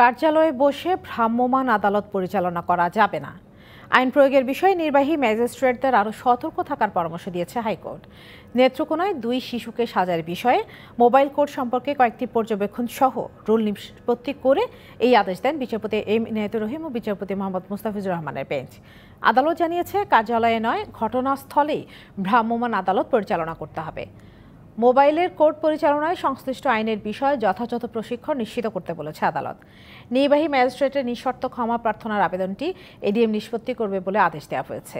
কার্যালয়ে বসে ভ্রাম্যমাণ আদালত পরিচালনা করা যাবে না আইন প্রয়োগের বিষয়ে নির্বাহী ম্যাজিস্ট্রেটদের আরও সতর্ক থাকার পরামর্শ দিয়েছে হাইকোর্ট নেত্রকোনায় দুই শিশুকে সাজার বিষয়ে মোবাইল কোর্ট সম্পর্কে কয়েকটি পর্যবেক্ষণ সহ রুল নিষ্পত্তি করে এই আদেশ দেন বিচারপতি এম ইনায়তুর রহিম ও বিচারপতি মোহাম্মদ মুস্তাফিজুর রহমানের বেঞ্চ আদালত জানিয়েছে কার্যালয়ে নয় ঘটনাস্থলেই ভ্রাম্যমাণ আদালত পরিচালনা করতে হবে মোবাইলের কোর্ট পরিচালনায় সংশ্লিষ্ট আইনের বিষয়ে যথাযথ প্রশিক্ষণ নিশ্চিত করতে বলেছে আদালত নির্বাহী ম্যাজিস্ট্রেটের নিঃশর্ত ক্ষমা প্রার্থনার আবেদনটি এডিএম নিষ্পত্তি করবে বলে আদেশ দেওয়া হয়েছে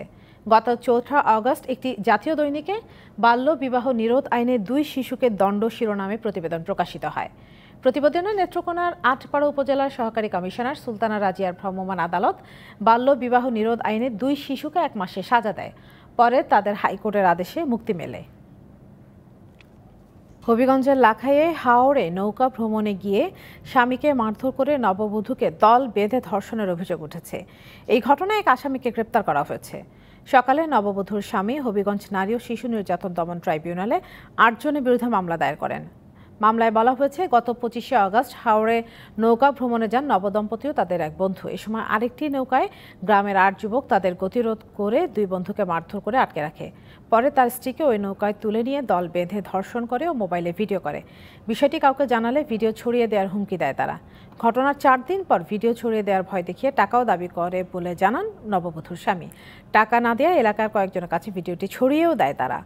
গত চৌঠা অগস্ট একটি জাতীয় দৈনিকে বাল্য বিবাহ নিরোধ আইনে দুই শিশুকে দণ্ড শিরোনামে প্রতিবেদন প্রকাশিত হয় প্রতিবেদনে নেত্রকোনার আটপাড়া উপজেলার সহকারী কমিশনার সুলতানা রাজিয়ার ভ্রাম্যমান আদালত বাল্য বিবাহ নিরোধ আইনে দুই শিশুকে এক মাসে সাজা দেয় পরে তাদের হাইকোর্টের আদেশে মুক্তি মেলে হবিগঞ্জের লাখাইয়ে হাওড়ে নৌকা ভ্রমণে গিয়ে স্বামীকে মারধর করে নববধূকে দল বেঁধে ধর্ষণের অভিযোগ উঠেছে এই ঘটনায় এক আসামিকে গ্রেপ্তার করা হয়েছে সকালে নববধূর স্বামী হবিগঞ্জ নারী ও শিশু নির্যাতন দমন ট্রাইব্যুনালে আটজনের বিরুদ্ধে মামলা দায়ের করেন মামলায় বলা হয়েছে গত পঁচিশে অগস্ট হাওড়ে নৌকা ভ্রমণে যান নবদম্পতিও তাদের এক বন্ধু এ সময় আরেকটি নৌকায় গ্রামের আট যুবক তাদের গতিরোধ করে দুই বন্ধুকে মারধর করে আটকে রাখে পরে তার স্ত্রীকে ওই নৌকায় তুলে নিয়ে দল বেঁধে ধর্ষণ করে ও মোবাইলে ভিডিও করে বিষয়টি কাউকে জানালে ভিডিও ছড়িয়ে দেওয়ার হুমকি দেয় তারা ঘটনার চার দিন পর ভিডিও ছড়িয়ে দেওয়ার ভয় দেখিয়ে টাকাও দাবি করে বলে জানান নববধূর স্বামী টাকা না দেওয়া এলাকার কয়েকজনের কাছে ভিডিওটি ছড়িয়েও দেয় তারা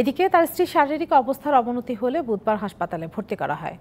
এদিকে তার স্ত্রীর শারীরিক অবস্থার অবনতি হলে বুধবার হাসপাতালে ভর্তি করা হয়